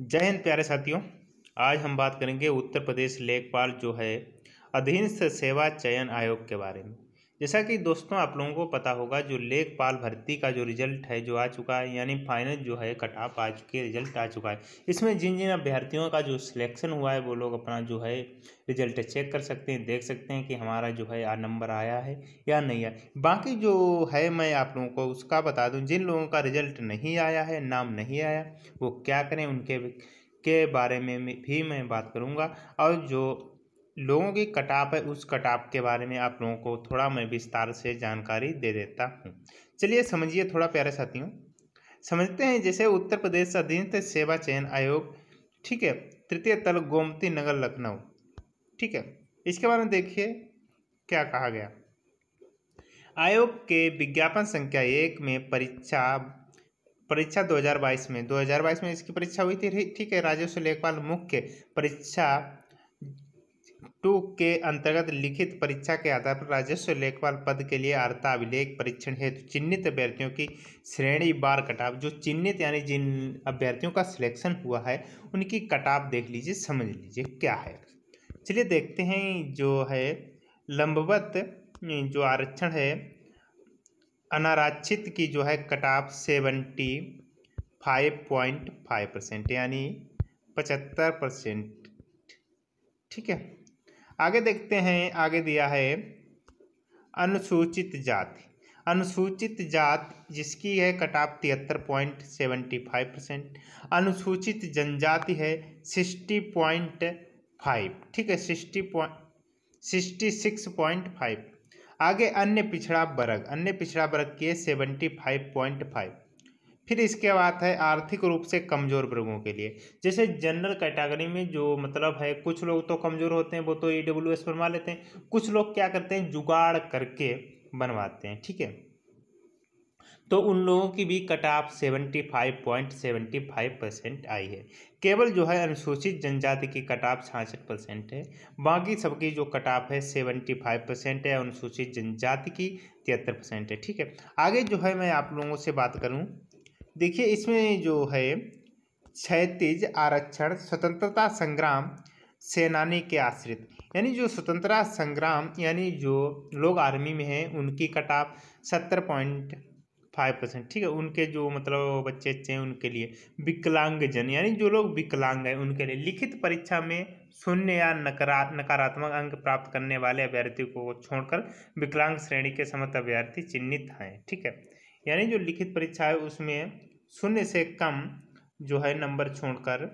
जय हिंद प्यारे साथियों आज हम बात करेंगे उत्तर प्रदेश लेखपाल जो है अधीनस्थ सेवा चयन आयोग के बारे में जैसा कि दोस्तों आप लोगों को पता होगा जो लेखपाल भर्ती का जो रिजल्ट है जो आ चुका है यानी फाइनल जो है कट ऑफ आ चुके रिजल्ट आ चुका है इसमें जिन जिन अभ्यर्थियों का जो सिलेक्शन हुआ है वो लोग अपना जो है रिजल्ट चेक कर सकते हैं देख सकते हैं कि हमारा जो है आ नंबर आया है या नहीं आया बाकी जो है मैं आप लोगों को उसका बता दूँ जिन लोगों का रिजल्ट नहीं आया है नाम नहीं आया वो क्या करें उनके के बारे में भी मैं बात करूँगा और जो लोगों की कटाप है उस कटाप के बारे में आप लोगों को थोड़ा मैं विस्तार से जानकारी दे देता हूँ चलिए समझिए थोड़ा प्यारे साथियों समझते हैं जैसे उत्तर प्रदेश अधीन सेवा चयन आयोग ठीक है तृतीय तल गोमती नगर लखनऊ ठीक है इसके बारे में देखिए क्या कहा गया आयोग के विज्ञापन संख्या एक में परीक्षा परीक्षा 2022 में 2022 में इसकी परीक्षा हुई थी ठीक है राजस्व लेखपाल मुख्य परीक्षा टू के अंतर्गत लिखित परीक्षा के आधार पर राजस्व लेखपाल पद के लिए अर्ता अभिलेख परीक्षण हेतु चिन्हित अभ्यर्थियों की श्रेणी बार कटाव जो चिन्हित यानी जिन अभ्यर्थियों का सिलेक्शन हुआ है उनकी कटाव देख लीजिए समझ लीजिए क्या है चलिए देखते हैं जो है लंबवत जो आरक्षण है अनारक्षित की जो है कटाव seventy five point five percent यानी पचहत्तर परसेंट ठीक है आगे देखते हैं आगे दिया है अनुसूचित जाति अनुसूचित जाति जिसकी है कट ऑफ तिहत्तर पॉइंट सेवेंटी फाइव परसेंट अनुसूचित जनजाति है सिक्सटी पॉइंट फाइव ठीक है sixty point sixty six point five आगे अन्य पिछड़ा वर्ग अन्य पिछड़ा वर्ग की है सेवेंटी फाइव पॉइंट फाइव फिर इसके बाद है आर्थिक रूप से कमज़ोर वर्गों के लिए जैसे जनरल कैटेगरी में जो मतलब है कुछ लोग तो कमज़ोर होते हैं वो तो ई डब्ल्यू एस बनवा लेते हैं कुछ लोग क्या करते हैं जुगाड़ करके बनवाते हैं ठीक है तो उन लोगों की भी cut off seventy five point seventy five percent आई है केवल जो है अनुसूचित जनजाति की कट ऑफ छियासठ परसेंट है बाकी सबकी जो कट ऑफ है सेवेंटी फाइव परसेंट है अनुसूचित जनजाति की तिहत्तर परसेंट है ठीक है आगे जो है मैं आप लोगों से बात करूँ देखिए इसमें जो है क्षैतिज आरक्षण स्वतंत्रता संग्राम सेनानी के आश्रित यानी जो स्वतंत्रता संग्राम यानी जो लोग आर्मी में हैं उनकी कटाप सत्तर पॉइंट फाइव परसेंट ठीक है उनके जो मतलब बच्चे अच्छे हैं उनके लिए विकलांगजन यानी जो लोग विकलांग हैं उनके लिए लिखित परीक्षा में शून्य या नकारा नकारात्मक अंक प्राप्त करने वाले अभ्यर्थियों को छोड़कर विकलांग श्रेणी के समस्त अभ्यर्थी चिन्हित हैं ठीक है यानी जो लिखित परीक्षा है उसमें शून्य से कम जो है नंबर छोड़कर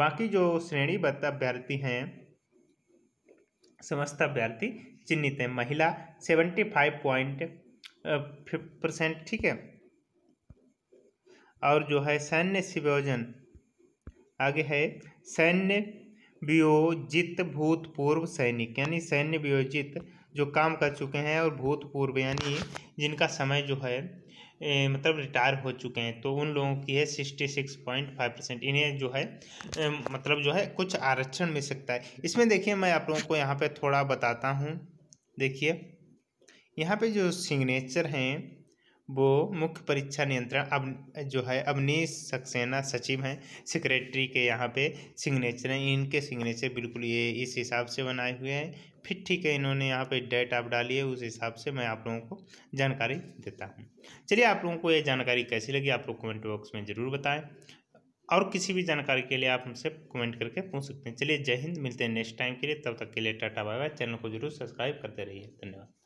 बाकी जो श्रेणीबद्ध अभ्यर्थी हैं समस्त अभ्यर्थी चिन्हित हैं महिला सेवेंटी फाइव पॉइंट परसेंट ठीक है और जो है सैन्य संयोजन आगे है सैन्य वियोजित भूतपूर्व सैनिक यानी सैन्य वियोजित जो काम कर चुके हैं और भूतपूर्व यानी जिनका समय जो है ए, मतलब रिटायर हो चुके हैं तो उन लोगों की है sixty six point five percent इन्हें जो है ए, मतलब जो है कुछ आरक्षण मिल सकता है इसमें देखिए मैं आप लोगों को यहाँ पे थोड़ा बताता हूँ देखिए यहाँ पे जो सिग्नेचर हैं वो मुख्य परीक्षा नियंत्रण अब जो है अवनीश सक्सेना सचिव हैं सेक्रेटरी के यहाँ पे सिग्नेचर हैं इनके सिग्नेचर बिल्कुल ये इस हिसाब से बनाए हुए हैं फिर ठीक है इन्होंने यहाँ पे डेट आप डालिए उस हिसाब से मैं आप लोगों को जानकारी देता हूँ चलिए आप लोगों को ये जानकारी कैसी लगी आप लोग कमेंट बॉक्स में ज़रूर बताएं और किसी भी जानकारी के लिए आप हमसे कमेंट करके पूछ सकते हैं चलिए जय हिंद मिलते हैं नेक्स्ट टाइम के लिए तब तक के लिए टाटा बाय बाय चैनल को जरूर सब्सक्राइब करते रहिए धन्यवाद